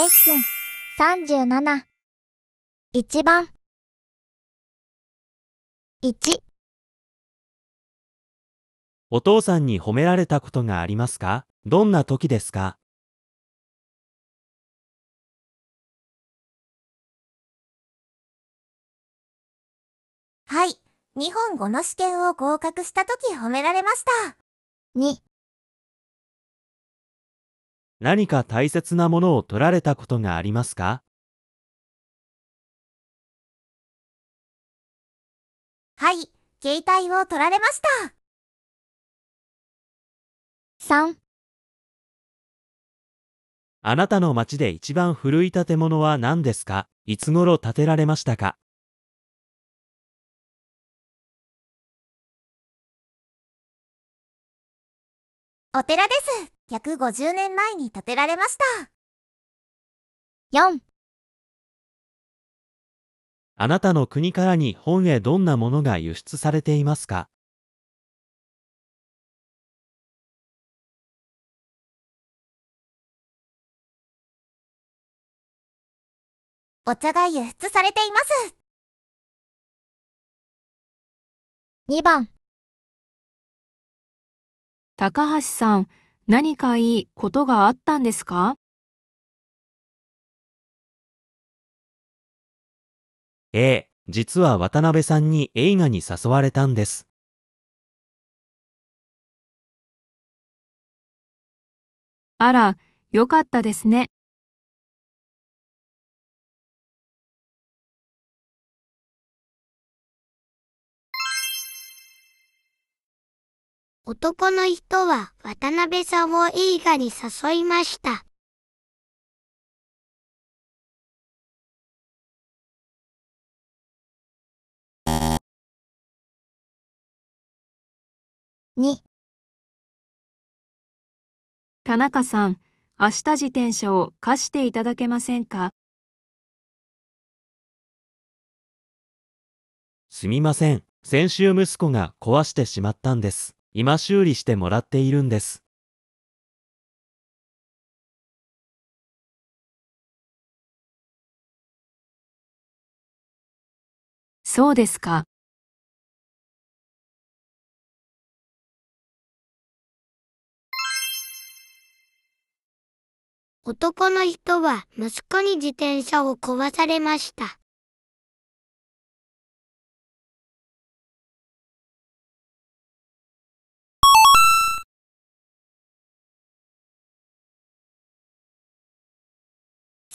レッスン37。1番。1。お父さんに褒められたことがありますかどんな時ですかはい。日本語の試験を合格した時褒められました。2何か大切なものを取られたことがありますかはい、携帯を取られました。3あなたの町で一番古い建物は何ですかいつ頃建てられましたかお寺です。150年前に建てられました。4あなたの国から日本へどんなものが輸出されていますかお茶が輸出されています2番高橋さん何かいいことがあったんですかえ実は渡辺さんに映画に誘われたんです。あら、よかったですね。男の人は渡辺さんを映画に誘いました。2田中さん、明日自転車を貸していただけませんかすみません。先週息子が壊してしまったんです。今修理してもらっているんです。そうですか。男の人は息子に自転車を壊されました。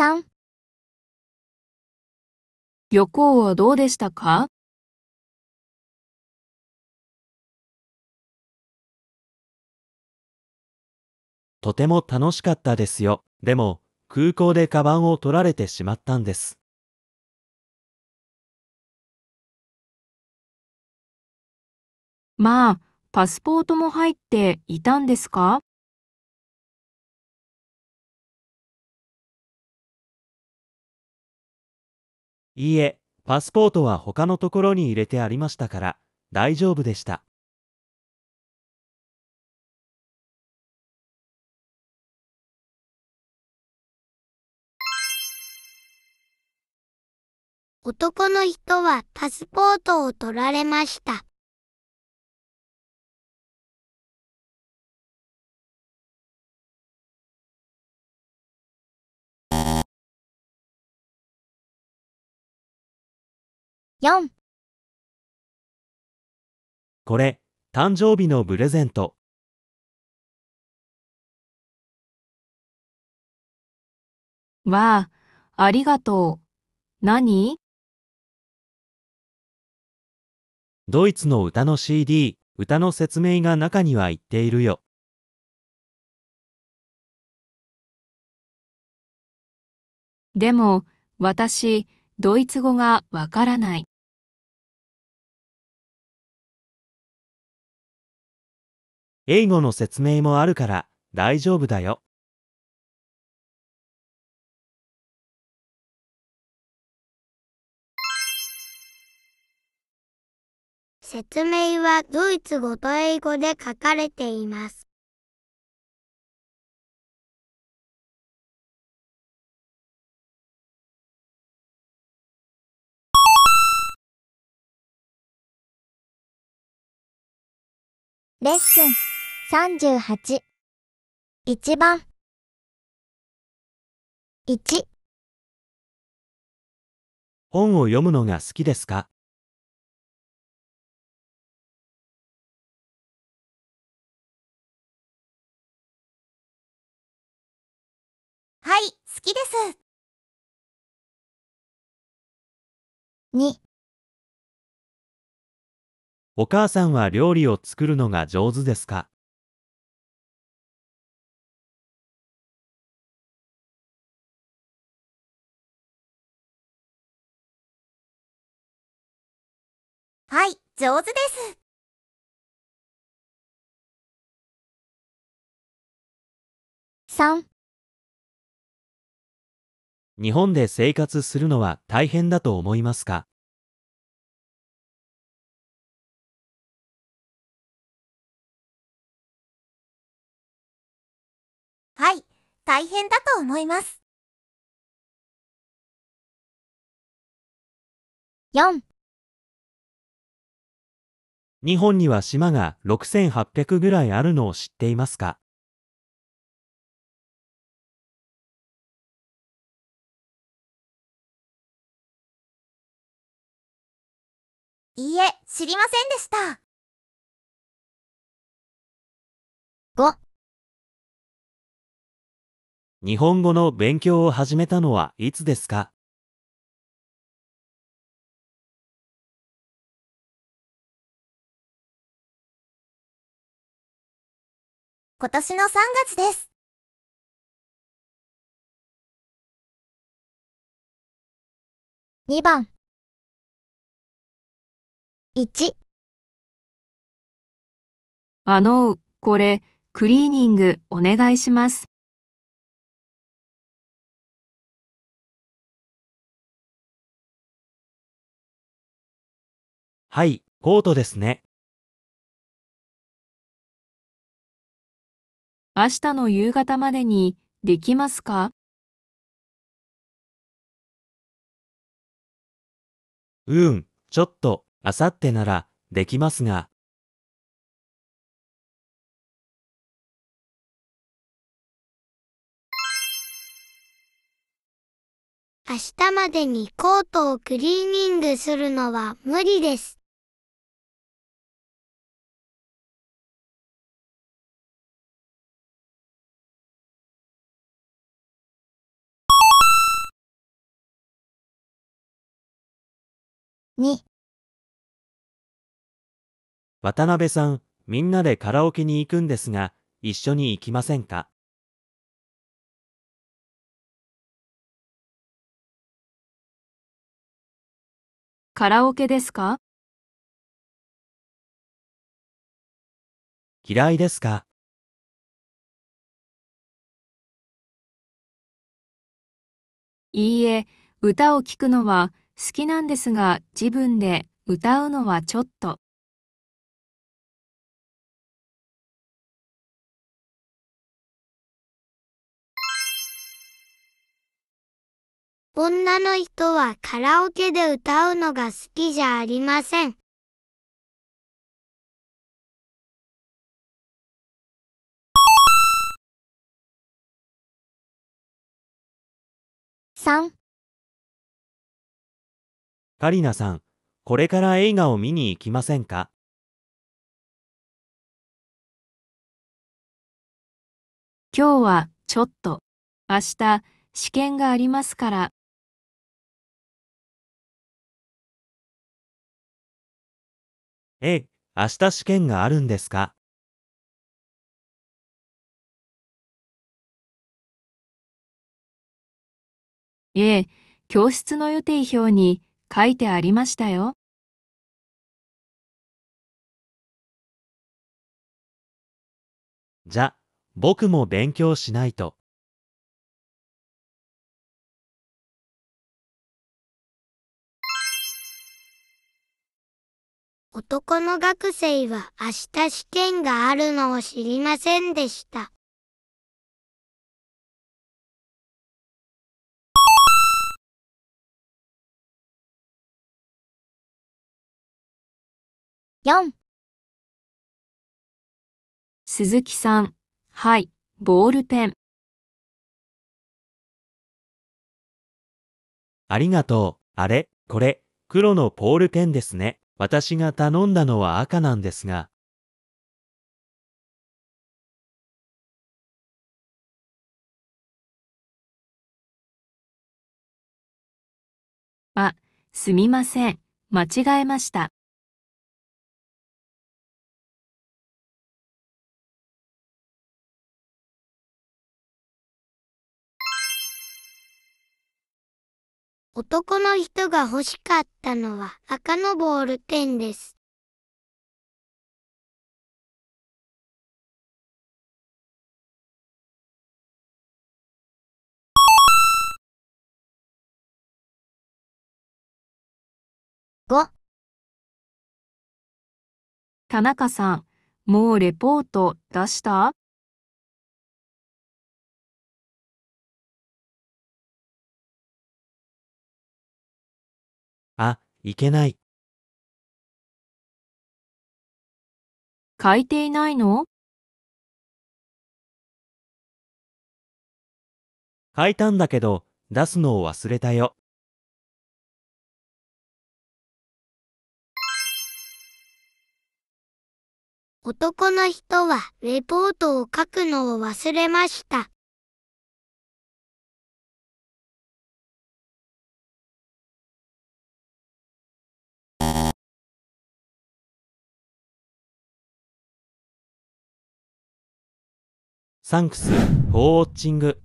3旅行はどうでしたかとても楽しかったですよ。でも、空港でカバンを取られてしまったんです。まあ、パスポートも入っていたんですかいいえ、パスポートは他のところに入れてありましたから、大丈夫でした。男の人はパスポートを取られました。4これ、誕生日のプレゼント。わあ、ありがとう。何ドイツの歌の CD、歌の説明が中には言っているよ。でも、私、ドイツ語がわからない。英語の説明もあるから大丈夫だよ。説明はドイツ語と英語で書かれています。レッスン38 1番1本を読むのが好きですかはい、好きです。2お母さんは料理を作るのが上手ですかはい、上手です。3日本で生活するのは大変だと思いますか大変だと思います。4日本には島が6800ぐらいあるのを知っていますかいいえ、知りませんでした。5日本語の勉強を始めたのはいつですか今年の3月です。2番1あの、これ、クリーニングお願いします。はい、コートですね。明日の夕方までにできますかうん、ちょっと、あさってなら、できますが。明日までにコートをクリーニングするのは無理です。に渡辺さん、みんなでカラオケに行くんですが、一緒に行きませんかカラオケですか嫌いですかいいえ、歌を聴くのは好きなんですが自分で歌うのはちょっと。女の人はカラオケで歌うのが好きじゃありません。3カリナさん、これから映画を見に行きませんか今日はちょっと、明日試験がありますから。え、明日試験があるんですかええ、教室の予定表に書いてありましたよ。じゃ、僕も勉強しないと。男の学生は明日試験があるのを知りませんでした。4鈴木さん、はい、ボールペン。ありがとう、あれ、これ、黒のポールペンですね。私が頼んだのは赤なんですが。あ、すみません。間違えました。男の人が欲しかったのは赤のボールペンです。5田中さん、もうレポート出したいけない。書いていないの書いたんだけど、出すのを忘れたよ。男の人はレポートを書くのを忘れました。サンクス、フォーウォッチング。